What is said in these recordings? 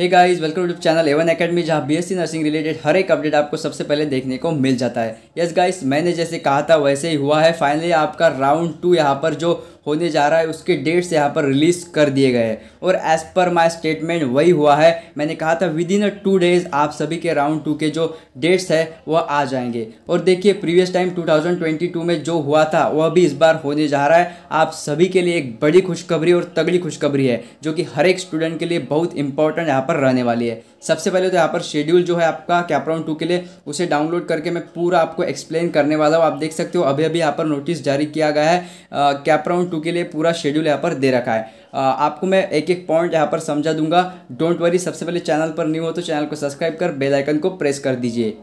hey guys welcome to channel Avon academy जहाँ BSc nursing related हर एक update आपको सबसे पहले देखने को मिल जाता है यस yes गाइस मैंने जैसे कहा था वैसे ही हुआ है फाइनली आपका राउंड टू यहाँ पर जो होने जा रहा है उसके डेट्स यहाँ पर रिलीज़ कर दिए गए हैं और एज़ पर माई स्टेटमेंट वही हुआ है मैंने कहा था within a two days आप सभी के राउंड टू के जो डेट्स है वह आ जाएंगे और देखिए प्रीवियस टाइम 2022 में जो हुआ था वह भी इस बार होने जा रहा है आप सभी के लिए एक बड़ी खुशखबरी और तगड़ी खुशखबरी है जो कि हर एक स्टूडेंट के लिए बहुत इंपॉर्टेंट यहाँ पर रहने वाली है सबसे पहले तो यहाँ पर शेड्यूल जो है आपका कैपराउंड टू के लिए उसे डाउनलोड करके मैं पूरा आपको एक्सप्लेन करने वाला हूँ आप देख सकते हो अभी अभी यहाँ पर नोटिस जारी किया गया है कैपराउंड टू टू के लिए पूरा शेड्यूल यहाँ पर दे रखा है आ, आपको मैं एक एक पॉइंट यहाँ पर समझा दूंगा डोंट वरी सबसे पहले चैनल पर न्यू हो तो चैनल को सब्सक्राइब कर बेलाइकन को प्रेस कर दीजिए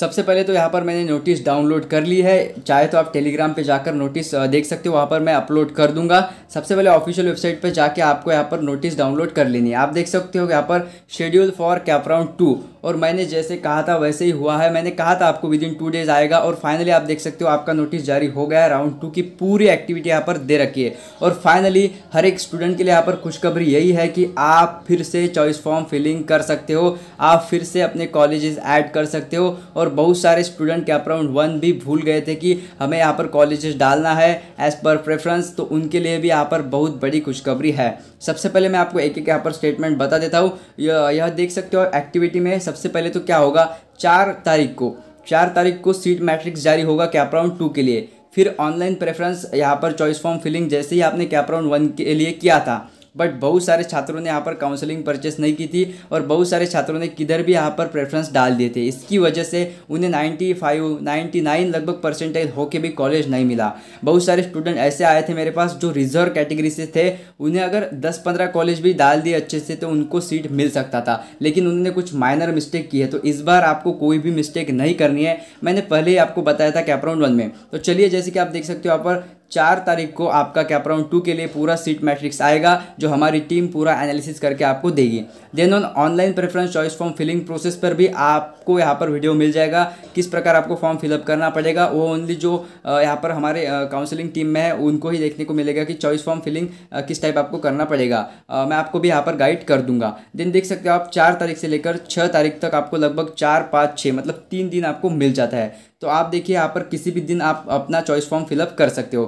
सबसे पहले तो यहाँ पर मैंने नोटिस डाउनलोड कर ली है चाहे तो आप टेलीग्राम पे जाकर नोटिस देख सकते हो वहाँ पर मैं अपलोड कर दूंगा सबसे पहले ऑफिशियल वेबसाइट पे जाके आपको यहाँ पर नोटिस डाउनलोड कर लेनी है आप देख सकते हो यहाँ पर schedule for CAP round two और मैंने जैसे कहा था वैसे ही हुआ है मैंने कहा था आपको विद इन टू डेज आएगा और फाइनली आप देख सकते हो आपका नोटिस जारी हो गया है राउंड टू की पूरी एक्टिविटी यहाँ पर दे रखी है और फाइनली हर एक स्टूडेंट के लिए यहाँ पर खुशखबरी यही है कि आप फिर से चॉइस फॉर्म फिलिंग कर सकते हो आप फिर से अपने कॉलेजेस ऐड कर सकते हो और और बहुत सारे स्टूडेंट कैपराउंड वन भी भूल गए थे कि हमें यहाँ पर कॉलेजेस डालना है एज़ पर प्रेफरेंस तो उनके लिए भी यहाँ पर बहुत बड़ी खुशखबरी है सबसे पहले मैं आपको एक एक यहाँ पर स्टेटमेंट बता देता हूँ यह देख सकते हो एक्टिविटी में सबसे पहले तो क्या होगा चार तारीख को चार तारीख को सीट मैट्रिक्स जारी होगा कैपराउंड टू के लिए फिर ऑनलाइन प्रेफरेंस यहाँ पर चॉइस फॉर्म फिलिंग जैसे ही आपने कैपराउंड वन के लिए किया था बट बहुत सारे छात्रों ने यहाँ पर काउंसलिंग परचेस नहीं की थी और बहुत सारे छात्रों ने किधर भी यहाँ पर प्रेफरेंस डाल दिए थे इसकी वजह से उन्हें नाइन्टी फाइव नाइन्टी नाइन लगभग परसेंटेज होके भी कॉलेज नहीं मिला बहुत सारे स्टूडेंट ऐसे आए थे मेरे पास जो रिजर्व कैटेगरी से थे उन्हें अगर दस पंद्रह कॉलेज भी डाल दिए अच्छे से तो उनको सीट मिल सकता था लेकिन उन्होंने कुछ माइनर मिस्टेक की है तो इस बार आपको कोई भी मिस्टेक नहीं करनी है मैंने पहले ही आपको बताया था कैपराउंड वन में तो चलिए जैसे कि आप देख सकते हो यहाँ पर चार तारीख को आपका कैप राउंड टू के लिए पूरा सीट मैट्रिक्स आएगा जो हमारी टीम पूरा एनालिसिस करके आपको देगी then on online preference choice form filling process पर भी आपको यहाँ पर वीडियो मिल जाएगा किस प्रकार आपको फॉर्म फिलअप करना पड़ेगा वो ओनली जो यहाँ पर हमारे काउंसलिंग टीम में है उनको ही देखने को मिलेगा कि चॉइस फॉर्म फिलिंग किस टाइप आपको करना पड़ेगा मैं आपको भी यहाँ पर गाइड कर दूंगा देन देख सकते हो आप चार तारीख से लेकर छः तारीख तक आपको लगभग चार पाँच छः मतलब तीन दिन आपको मिल जाता है तो आप देखिए यहाँ पर किसी भी दिन आप अपना चॉइस फॉर्म फिलअप कर सकते हो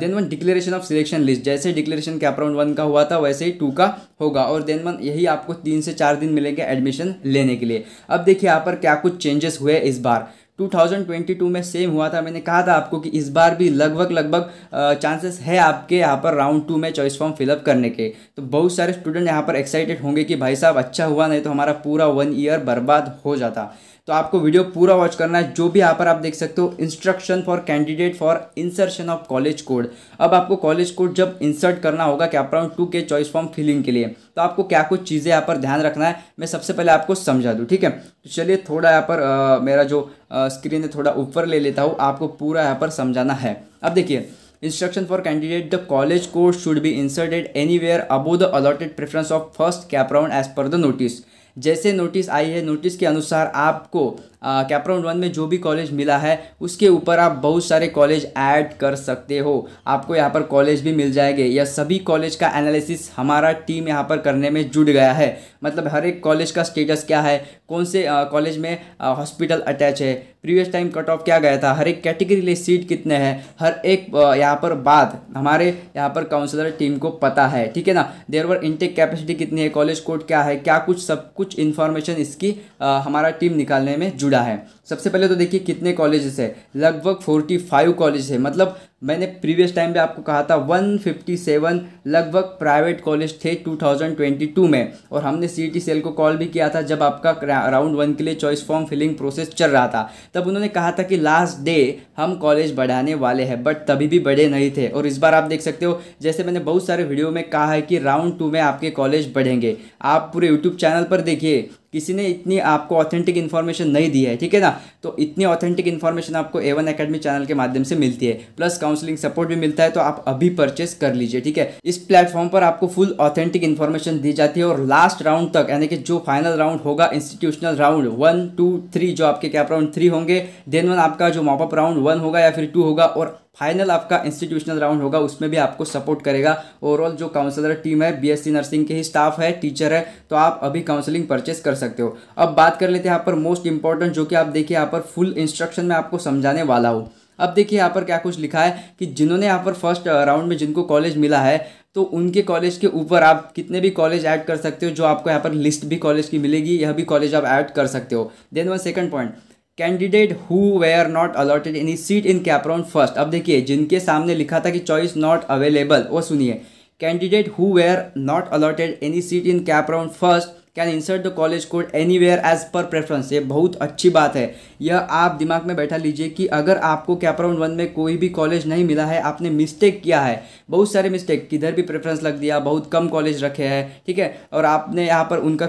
then one declaration of selection list जैसे डिक्लेरेशन आप राउंड वन का हुआ था वैसे ही टू का होगा और देन वन यही आपको तीन से चार दिन मिलेंगे एडमिशन लेने के लिए अब देखिए यहाँ पर क्या कुछ चेंजेस हुए इस बार 2022 में सेम हुआ था मैंने कहा था आपको कि इस बार भी लगभग लगभग चांसेस है आपके यहाँ पर राउंड टू में चॉइस फॉर्म फिलअप करने के तो बहुत सारे स्टूडेंट यहाँ पर एक्साइटेड होंगे कि भाई साहब अच्छा हुआ नहीं तो हमारा पूरा वन ईयर बर्बाद हो जाता तो आपको वीडियो पूरा वॉच करना है जो भी यहाँ पर आप देख सकते हो instruction for candidate for insertion of college code अब आपको कॉलेज कोड जब इंसर्ट करना होगा कैपराउंड टू के चॉइस फॉर्म फिलिंग के लिए तो आपको क्या कुछ चीज़ें यहाँ पर ध्यान रखना है मैं सबसे पहले आपको समझा दूँ ठीक है तो चलिए थोड़ा यहाँ पर आ, मेरा जो आ, स्क्रीन है थोड़ा ऊपर ले लेता हूँ आपको पूरा यहाँ पर समझाना है अब देखिए instruction for candidate the college course should be inserted anywhere above the allotted preference of first CAP round as per the notice जैसे नोटिस आई है नोटिस के अनुसार आपको कैप्राउंड वन में जो भी कॉलेज मिला है उसके ऊपर आप बहुत सारे कॉलेज ऐड कर सकते हो आपको यहाँ पर कॉलेज भी मिल जाएंगे यह सभी कॉलेज का एनालिसिस हमारा टीम यहाँ पर करने में जुट गया है मतलब हर एक कॉलेज का स्टेटस क्या है कौन से कॉलेज में हॉस्पिटल अटैच है प्रीवियस टाइम कट ऑफ क्या गया था हर एक कैटेगरी लिए सीट कितने हैं हर एक यहाँ पर बात हमारे यहाँ पर काउंसलर टीम को पता है ठीक है ना देर वर इनटेक कैपेसिटी कितनी है कॉलेज कोड क्या है क्या कुछ सब कुछ इन्फॉर्मेशन इसकी आ, हमारा टीम निकालने में जुड़ा है सबसे पहले तो देखिए कितने कॉलेजेस है लगभग फोर्टी फाइव कॉलेज है मतलब मैंने प्रीवियस टाइम पे आपको कहा था 157 लगभग प्राइवेट कॉलेज थे 2022 में और हमने सी टी सेल को कॉल भी किया था जब आपका राउंड वन के लिए चॉइस फॉर्म फिलिंग प्रोसेस चल रहा था तब उन्होंने कहा था कि लास्ट डे हम कॉलेज बढ़ाने वाले हैं बट तभी भी बढ़े नहीं थे और इस बार आप देख सकते हो जैसे मैंने बहुत सारे वीडियो में कहा है कि राउंड टू में आपके कॉलेज बढ़ेंगे आप पूरे यूट्यूब चैनल पर देखिए किसी ने इतनी आपको ऑथेंटिक इन्फॉर्मेशन नहीं दी है ठीक है ना तो इतनी ऑथेंटिक इन्फॉर्मेशन आपको ए वन अकेडमी चैनल के माध्यम से मिलती है प्लस काउंसलिंग सपोर्ट भी मिलता है तो आप अभी परचेस कर लीजिए ठीक है इस प्लेटफॉर्म पर आपको फुल ऑथेंटिक इन्फॉर्मेशन दी जाती है और लास्ट राउंड तक यानी कि जो फाइनल राउंड होगा institutional round one two three जो आपके कैप राउंड थ्री होंगे देन वन आपका जो मॉपअप राउंड वन होगा या फिर टू होगा और फाइनल आपका इंस्टीट्यूशनल राउंड होगा उसमें भी आपको सपोर्ट करेगा ओवरऑल जो काउंसलर टीम है बीएससी नर्सिंग के ही स्टाफ है टीचर है तो आप अभी काउंसलिंग परचेस कर सकते हो अब बात कर लेते हैं यहाँ पर मोस्ट इंपॉर्टेंट जो कि आप देखिए यहाँ पर फुल इंस्ट्रक्शन में आपको समझाने वाला हूँ अब देखिए यहाँ पर क्या कुछ लिखा है कि जिन्होंने यहाँ पर फर्स्ट राउंड uh, में जिनको कॉलेज मिला है तो उनके कॉलेज के ऊपर आप कितने भी कॉलेज ऐड कर सकते हो जो आपको यहाँ पर लिस्ट भी कॉलेज की मिलेगी यह भी कॉलेज आप ऐड कर सकते हो then one second point candidate who were not allotted any seat in CAP round first अब देखिए जिनके सामने लिखा था कि चॉइस नॉट अवेलेबल वो सुनिए candidate who were not allotted any seat in CAP round first can insert the college code anywhere as per preference ये बहुत अच्छी बात है यह आप दिमाग में बैठा लीजिए कि अगर आपको कैपराउंड वन में कोई भी कॉलेज नहीं मिला है आपने मिस्टेक किया है बहुत सारे मिस्टेक किधर भी प्रेफरेंस लग दिया बहुत कम कॉलेज रखे हैं ठीक है और आपने यहाँ पर उनका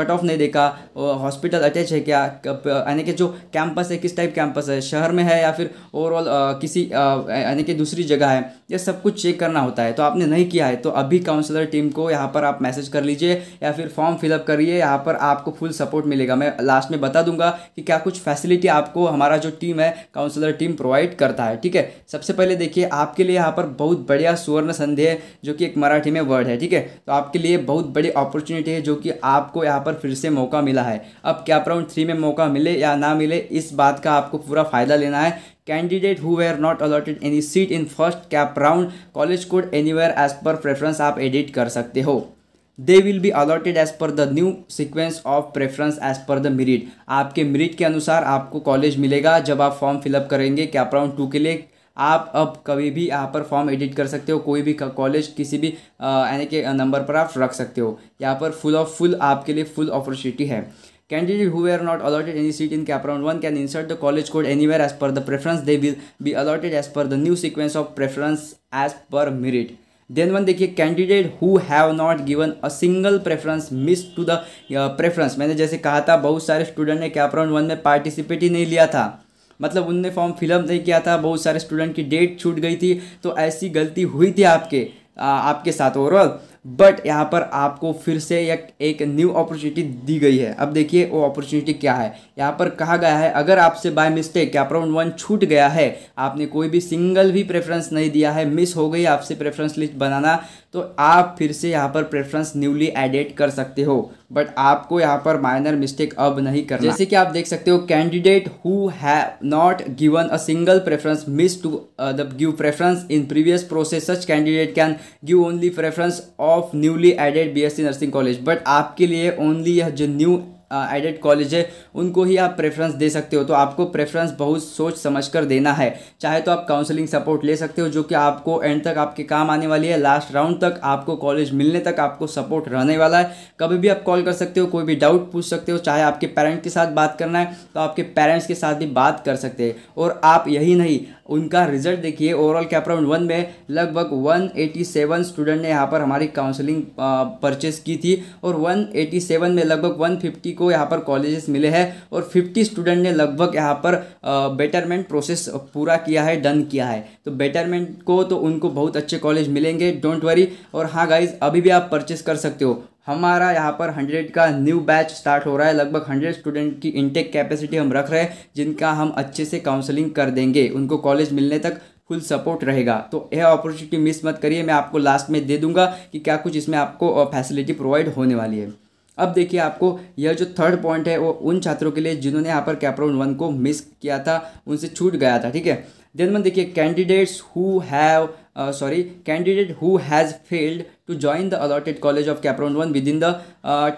कट ऑफ नहीं देखा हॉस्पिटल अटैच है क्या यानी कि जो कैंपस है किस टाइप कैंपस है शहर में है या फिर ओवरऑल किसी यानी कि दूसरी जगह है ये सब कुछ चेक करना होता है तो आपने नहीं किया है तो अभी काउंसलर टीम को यहाँ पर आप मैसेज कर लीजिए या फिर फॉर्म फिलअप करिए यहाँ पर आपको फुल सपोर्ट मिलेगा मैं लास्ट में बता दूंगा कि क्या कुछ फैसिलिटी आपको हमारा जो टीम है काउंसलर टीम प्रोवाइड करता है ठीक है सबसे पहले देखिए आपके लिए यहाँ पर बहुत बढ़िया सुवर्ण है जो कि एक मराठी में वर्ड है ठीक है तो आपके लिए बहुत बड़ी अपॉर्चुनिटी है जो कि आपको यहाँ पर फिर से मौका मिला है अब कैप राउंड थ्री में मौका मिले या ना मिले इस बात का आपको पूरा फ़ायदा लेना है candidate who were not allotted any seat in first CAP round college code anywhere as per preference आप एडिट कर सकते हो they will be allotted as per the new sequence of preference as per the merit आपके merit के अनुसार आपको college मिलेगा जब आप फॉर्म फिलअप करेंगे कैप राउंड टू के लिए आप अब कभी भी यहाँ पर फॉर्म एडिट कर सकते हो कोई भी कॉलेज किसी भी यानी कि नंबर पर आप रख सकते हो यहाँ पर फुल ऑफ फुल आपके लिए फुल अपॉर्चुनिटी है candidate who are not allotted any seat in CAP round one can insert the college code anywhere as per the preference they will be allotted as per the new sequence of preference as per merit then one देखिए candidate who have not given a single preference miss to the preference मैंने जैसे कहा था बहुत सारे student ने CAP round one में participate ही नहीं लिया था मतलब उनने फॉर्म फिलअप नहीं किया था बहुत सारे स्टूडेंट की डेट छूट गई थी तो ऐसी गलती हुई थी आपके आ, आपके साथ ओवरऑल बट यहाँ पर आपको फिर से एक न्यू अपॉर्चुनिटी दी गई है अब देखिए वो अपॉर्चुनिटी क्या है यहाँ पर कहा गया है अगर आपसे बाय मिस्टेक क्या राउंड वन छूट गया है आपने कोई भी सिंगल भी प्रेफरेंस नहीं दिया है मिस हो गई आपसे प्रेफरेंस लिस्ट बनाना तो आप फिर से यहाँ पर प्रेफरेंस न्यूली एडिट कर सकते हो बट आपको यहाँ पर माइनर मिस्टेक अब नहीं करना जैसे कि आप देख सकते हो candidate who has not given a single preference miss to the give preference in previous process such candidate can give only preference और of newly added BSc nursing college but आपके लिए ओनली यह जो न्यू एडेड uh, कॉलेज है उनको ही आप preference दे सकते हो तो आपको प्रेफरेंस बहुत सोच समझ कर देना है चाहे तो आप काउंसलिंग सपोर्ट ले सकते हो जो कि आपको एंड तक आपके काम आने वाली है लास्ट राउंड तक आपको कॉलेज मिलने तक आपको सपोर्ट रहने वाला है कभी भी आप कॉल कर सकते हो कोई भी डाउट पूछ सकते हो चाहे आपके पेरेंट्स के साथ बात करना है तो आपके पेरेंट्स के साथ भी बात कर सकते हैं और आप यही नहीं उनका रिजल्ट देखिए ओवरऑल कैपराउंड वन में लगभग 187 स्टूडेंट ने यहाँ पर हमारी काउंसलिंग परचेस की थी और 187 में लगभग 150 को यहाँ पर कॉलेजेस मिले हैं और 50 स्टूडेंट ने लगभग यहाँ पर बेटरमेंट प्रोसेस पूरा किया है डन किया है तो बेटरमेंट को तो उनको बहुत अच्छे कॉलेज मिलेंगे डोंट वरी और हाँ गाइज अभी भी आप परचेस कर सकते हो हमारा यहाँ पर हंड्रेड का न्यू बैच स्टार्ट हो रहा है लगभग हंड्रेड स्टूडेंट की इनटेक कैपेसिटी हम रख रहे हैं जिनका हम अच्छे से काउंसलिंग कर देंगे उनको कॉलेज मिलने तक फुल सपोर्ट रहेगा तो यह अपॉर्चुनिटी मिस मत करिए मैं आपको लास्ट में दे दूंगा कि क्या कुछ इसमें आपको फैसिलिटी प्रोवाइड होने वाली है अब देखिए आपको यह जो थर्ड पॉइंट है वो उन छात्रों के लिए जिन्होंने यहाँ पर कैप्रोन वन को मिस किया था उनसे छूट गया था ठीक है देन मन देखिए candidates who have sorry candidate who has failed to join the allotted college of CAP round one within the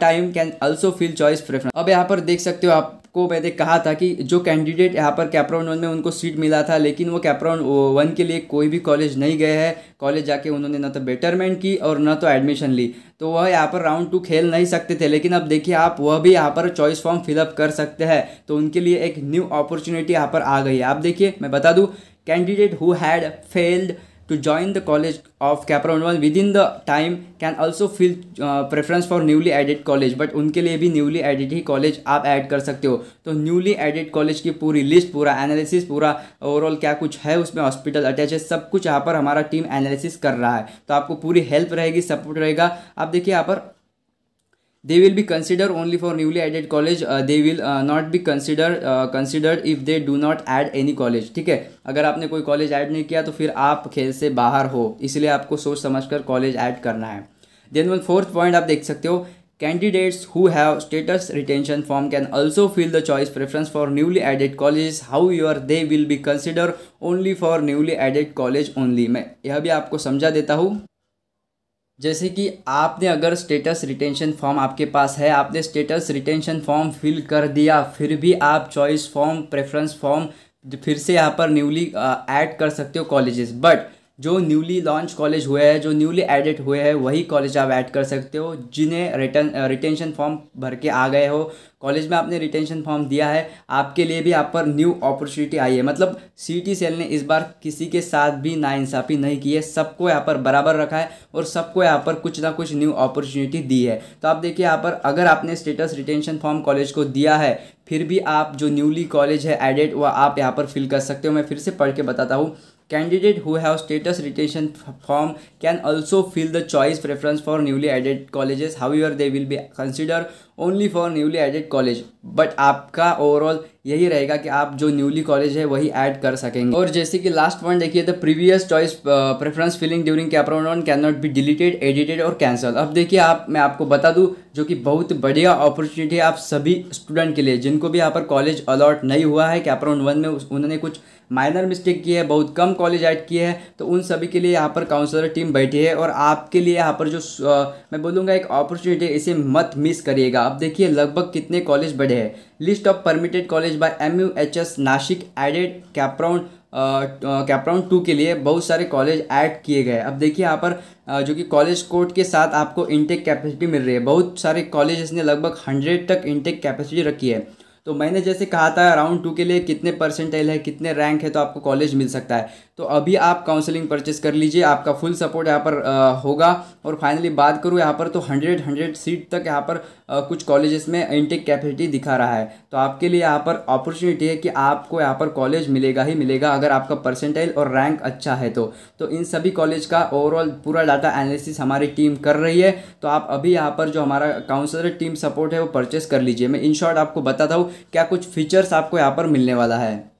time can also fill choice preference अब यहाँ पर देख सकते हो आप को मैंने कहा था कि जो कैंडिडेट यहाँ पर कैप्रोन वन में उनको सीट मिला था लेकिन वो कैप्रोन वन के लिए कोई भी कॉलेज नहीं गए हैं कॉलेज जाके उन्होंने ना तो बेटरमेंट की और ना तो एडमिशन ली तो वह यहाँ पर राउंड टू खेल नहीं सकते थे लेकिन अब देखिए आप वह भी यहाँ पर चॉइस फॉर्म फिलअप कर सकते हैं तो उनके लिए एक न्यू अपॉर्चुनिटी यहाँ पर आ गई है आप देखिए मैं बता दूँ candidate who had failed to join the college of Capra One within the time can also fill uh, preference for newly added college but उनके लिए भी newly added ही college आप add कर सकते हो तो newly added college की पूरी list पूरा analysis पूरा overall क्या कुछ है उसमें hospital attached है सब कुछ यहाँ पर हमारा team analysis कर रहा है तो आपको पूरी help रहेगी support रहेगा आप देखिए यहाँ पर they will be considered only for newly added college uh, they will uh, not be considered uh, considered if they do not add any college ठीक है अगर आपने कोई कॉलेज ऐड नहीं किया तो फिर आप खेल से बाहर हो इसलिए आपको सोच समझ कर कॉलेज ऐड करना है देन वन फोर्थ पॉइंट आप देख सकते हो candidates who have status retention form can also fill the choice preference for newly added college however they will be consider only for newly added college only मैं यह भी आपको समझा देता हूँ जैसे कि आपने अगर स्टेटस रिटेंशन फॉर्म आपके पास है आपने स्टेटस रिटेंशन फॉर्म फिल कर दिया फिर भी आप चॉइस फॉर्म प्रेफरेंस फॉर्म फिर से यहाँ पर न्यूली ऐड कर सकते हो कॉलेजेस बट जो न्यूली लॉन्च कॉलेज हुए हैं जो न्यूली एडिट हुए हैं वही कॉलेज आप ऐड कर सकते हो जिन्हें रिटर्न रिटेंशन फॉर्म भर के आ गए हो कॉलेज में आपने रिटेंशन फॉर्म दिया है आपके लिए भी यहाँ पर न्यू अपॉर्चुनिटी आई है मतलब सी टी सेल ने इस बार किसी के साथ भी नाइंसाफ़ी नहीं की है सबको यहाँ पर बराबर रखा है और सबको यहाँ पर कुछ ना कुछ न्यू अपॉर्चुनिटी दी है तो आप देखिए यहाँ पर अगर आपने स्टेटस रिटेंशन फॉर्म कॉलेज को दिया है फिर भी आप जो न्यूली कॉलेज है एडेड वह आप यहाँ पर फिल कर सकते हो मैं फिर से पढ़ के बताता हूँ candidate who have status retention form can also fill the choice preference for newly added colleges however they will be consider only for newly added college but आपका ओवरऑल यही रहेगा कि आप जो न्यूली कॉलेज है वही add कर सकेंगे और जैसे कि लास्ट पॉइंट देखिए the previous choice preference filling during CAP round one can not be deleted edited और कैंसल अब देखिए आप मैं आपको बता दूँ जो कि बहुत बढ़िया अपॉर्चुनिटी है आप सभी स्टूडेंट के लिए जिनको भी यहाँ पर कॉलेज अलॉट नहीं हुआ है कैप्रोन वन में उन्होंने कुछ माइनर मिस्टेक की है बहुत कम कॉलेज ऐड किए हैं तो उन सभी के लिए यहाँ पर काउंसलर टीम बैठी है और आपके लिए यहाँ पर जो आ, मैं बोलूँगा एक अपॉर्चुनिटी है इसे मत मिस करिएगा आप देखिए लगभग कितने कॉलेज बढ़े हैं list of permitted college by M U H S Nashik added CAP round CAP round two के लिए बहुत सारे कॉलेज ऐड किए गए अब देखिए यहाँ पर जो कि कॉलेज कोर्ट के साथ आपको इनटेक कैपेसिटी मिल रही है बहुत सारे कॉलेज ने लगभग हंड्रेड तक इनटेक कैपेसिटी रखी है तो मैंने जैसे कहा था राउंड टू के लिए कितने परसेंटेज है कितने रैंक है तो आपको कॉलेज मिल सकता है तो अभी आप काउंसलिंग परचेस कर लीजिए आपका फुल सपोर्ट यहाँ पर आ, होगा और फाइनली बात करूँ यहाँ पर तो हंड्रेड हंड्रेड सीट तक यहाँ पर आ, कुछ कॉलेजेस में इंटेक कैपेसिटी दिखा रहा है तो आपके लिए यहाँ पर अपॉर्चुनिटी है कि आपको यहाँ पर कॉलेज मिलेगा ही मिलेगा अगर आपका परसेंटाइल और रैंक अच्छा है तो, तो इन सभी कॉलेज का ओवरऑल पूरा डाटा एनालिसिस हमारी टीम कर रही है तो आप अभी यहाँ पर जो हमारा काउंसलर टीम सपोर्ट है वो परचेस कर लीजिए मैं इन शॉर्ट आपको बताता हूँ क्या कुछ फीचर्स आपको यहाँ पर मिलने वाला है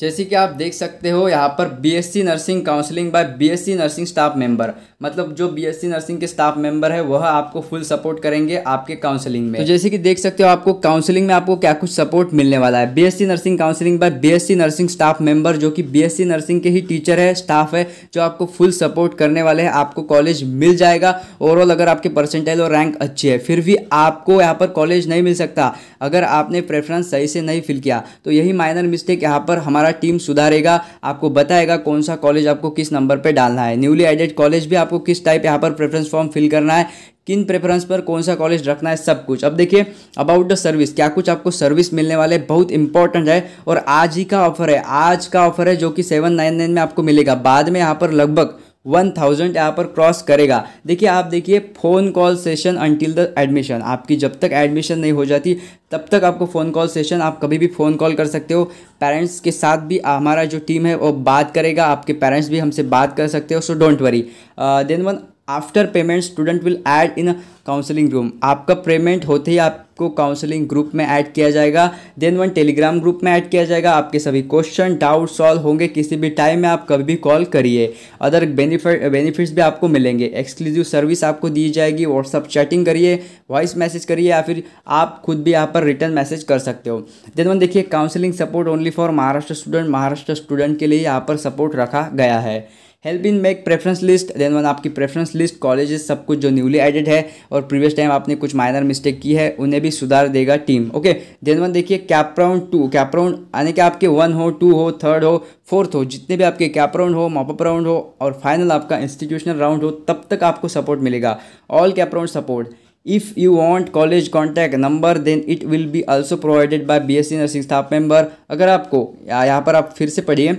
जैसे कि आप देख सकते हो यहाँ पर BSc nursing counselling by BSc nursing staff member मतलब जो बीएससी नर्सिंग के स्टाफ मेंबर है वह आपको फुल सपोर्ट करेंगे आपके काउंसलिंग में तो जैसे कि देख सकते हो आपको काउंसलिंग में आपको क्या कुछ सपोर्ट मिलने वाला है BSc nursing counselling by BSc nursing staff member जो कि बीएससी नर्सिंग के ही टीचर है स्टाफ है जो आपको फुल सपोर्ट करने वाले हैं आपको कॉलेज मिल जाएगा ओवरऑल अगर आपके परसेंटेज और रैंक अच्छी है फिर भी आपको यहाँ पर कॉलेज नहीं मिल सकता अगर आपने प्रेफरेंस सही से नहीं फिल किया तो यही माइनर मिस्टेक यहाँ पर हमारा हमारा टीम सुधारेगा आपको बताएगा कौन सा कॉलेज आपको किस नंबर पर डालना है न्यूली एडेड कॉलेज भी आपको किस टाइप यहाँ पर प्रेफरेंस फॉर्म फिल करना है किन प्रेफरेंस पर कौन सा कॉलेज रखना है सब कुछ अब देखिए अबाउट द सर्विस क्या कुछ आपको सर्विस मिलने वाले बहुत इंपॉर्टेंट है और आज ही का ऑफर है आज का ऑफर है जो कि सेवन नाइन नाइन में आपको मिलेगा बाद में यहाँ पर लगभग वन थाउजेंड यहाँ पर क्रॉस करेगा देखिए आप देखिए phone call session until the admission आपकी जब तक एडमिशन नहीं हो जाती तब तक आपको फ़ोन कॉल सेशन आप कभी भी फ़ोन कॉल कर सकते हो पेरेंट्स के साथ भी हमारा जो टीम है वो बात करेगा आपके पेरेंट्स भी हमसे बात कर सकते हो so don't worry then one after payment student will add in counselling room आपका पेमेंट होते ही आपको काउंसलिंग ग्रुप में ऐड किया जाएगा देन वन टेलीग्राम ग्रुप में ऐड किया जाएगा आपके सभी क्वेश्चन डाउट सॉल्व होंगे किसी भी टाइम में आप कभी भी कॉल करिए अदर बेनिफिट बेनिफिट्स भी आपको मिलेंगे एक्सक्लूसिव सर्विस आपको दी जाएगी व्हाट्सअप चैटिंग करिए वॉइस मैसेज करिए या फिर आप खुद भी यहाँ पर रिटर्न मैसेज कर सकते हो देन वन देखिए counselling support only for Maharashtra student Maharashtra student के लिए यहाँ पर सपोर्ट रखा गया है help in make preference list then one आपकी प्रेफरेंस लिस्ट कॉलेजेस सब कुछ जो न्यूली एडेड है और प्रीवियस टाइम आपने कुछ माइनर मिस्टेक की है उन्हें भी सुधार देगा टीम ओके देन वन देखिए कैपराउंड टू कैपराउंड यानी कि आपके वन हो टू हो थर्ड हो फोर्थ हो जितने भी आपके कैप राउंड हो मॉपअप राउंड हो और फाइनल आपका इंस्टीट्यूशनल राउंड हो तब तक आपको सपोर्ट मिलेगा all CAP round support If you want college contact number then it will be also provided by BSc nursing staff member अगर आपको यहाँ पर आप फिर से पढ़िए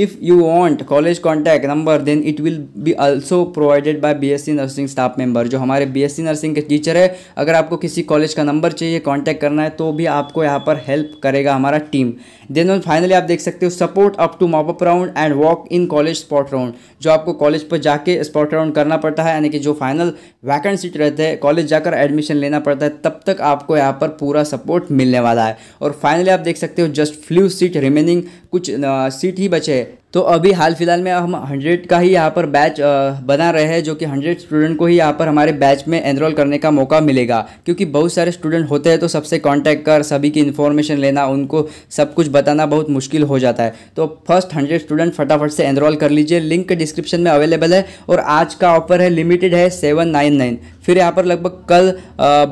if you want college contact number then it will be also provided by BSc nursing staff member जो हमारे BSc nursing के टीचर है अगर आपको किसी कॉलेज का नंबर चाहिए कांटेक्ट करना है तो भी आपको यहाँ पर हेल्प करेगा हमारा टीम देन ऑन फाइनली आप देख सकते हो support up to mop up round and walk in college spot round जो आपको कॉलेज पर जाके स्पॉट राउंड करना पड़ता है यानी कि जो फाइनल वैकेंट सीट रहते हैं कॉलेज जाकर एडमिशन लेना पड़ता है तब तक आपको यहाँ पर पूरा सपोर्ट मिलने वाला है और फाइनली आप देख सकते हो जस्ट फ्यू सीट रिमेनिंग कुछ सीट ही बचे तो अभी हाल फिलहाल में हम हंड्रेड का ही यहाँ पर बैच बना रहे हैं जो कि हंड्रेड स्टूडेंट को ही यहाँ पर हमारे बैच में एनरोल करने का मौका मिलेगा क्योंकि बहुत सारे स्टूडेंट होते हैं तो सबसे कांटेक्ट कर सभी की इन्फॉर्मेशन लेना उनको सब कुछ बताना बहुत मुश्किल हो जाता है तो फर्स्ट हंड्रेड स्टूडेंट फटाफट से एनरोल कर लीजिए लिंक डिस्क्रिप्शन में अवेलेबल है और आज का ऑफर है लिमिटेड है सेवन नाइन नाइन फिर यहाँ पर लगभग कल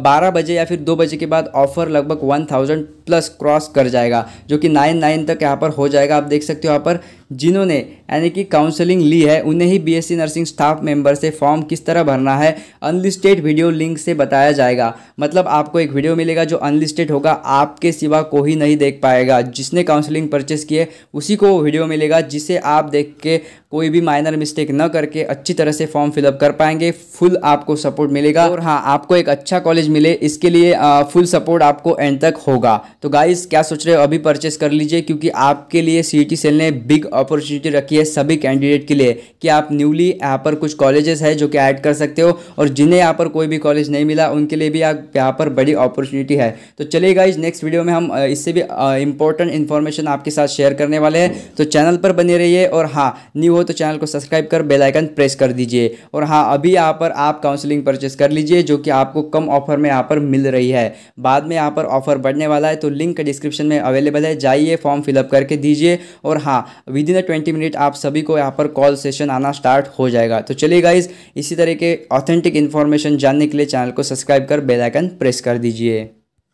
बारह बजे या फिर दो बजे के बाद ऑफर लगभग वन थाउजेंड प्लस क्रॉस कर जाएगा जो कि नाइन नाइन तक यहाँ पर हो जाएगा आप देख सकते हो यहाँ पर जिन्होंने यानी कि काउंसलिंग ली है उन्हें ही बीएससी नर्सिंग स्टाफ मेंबर से फॉर्म किस तरह भरना है अनलिस्टेड वीडियो लिंक से बताया जाएगा मतलब आपको एक वीडियो मिलेगा जो अनलिस्टेड होगा आपके सिवा ही नहीं देख पाएगा जिसने काउंसलिंग परचेस किए उसी को वो वीडियो मिलेगा जिसे आप देख के कोई भी माइनर मिस्टेक न करके अच्छी तरह से फॉर्म फिलअप कर पाएंगे फुल आपको सपोर्ट मिलेगा और हाँ आपको एक अच्छा कॉलेज मिले इसके लिए आ, फुल सपोर्ट आपको एंड तक होगा तो गाइस क्या सोच रहे हो अभी परचेस कर लीजिए क्योंकि आपके लिए सी सेल ने बिग अपॉर्चुनिटी रखी है सभी कैंडिडेट के लिए कि आप न्यूली यहाँ पर कुछ कॉलेजेस है जो कि ऐड कर सकते हो और जिन्हें यहाँ पर कोई भी कॉलेज नहीं मिला उनके लिए भी आप यहाँ पर बड़ी अपॉर्चुनिटी है तो चलिए गाइज नेक्स्ट वीडियो में हम इससे भी इंपॉर्टेंट इन्फॉर्मेशन आपके साथ शेयर करने वाले हैं तो चैनल पर बने रहिए और हाँ न्यू हो तो चैनल को सब्सक्राइब कर बेलाइकन प्रेस कर दीजिए और हाँ अभी यहाँ पर आप काउंसलिंग परचेस कर लीजिए जो कि आपको कम ऑफर में यहाँ पर मिल रही है बाद में यहाँ पर ऑफर बढ़ने वाला है तो लिंक डिस्क्रिप्शन में अवेलेबल है जाइए फॉर्म फिलअप करके दीजिए और हाँ within a twenty minute आप सभी को यहाँ पर कॉल सेशन आना स्टार्ट हो जाएगा तो चलिए गाइज इसी तरह के ऑथेंटिक इन्फॉर्मेशन जानने के लिए चैनल को सब्सक्राइब कर बेलाइकन प्रेस कर दीजिए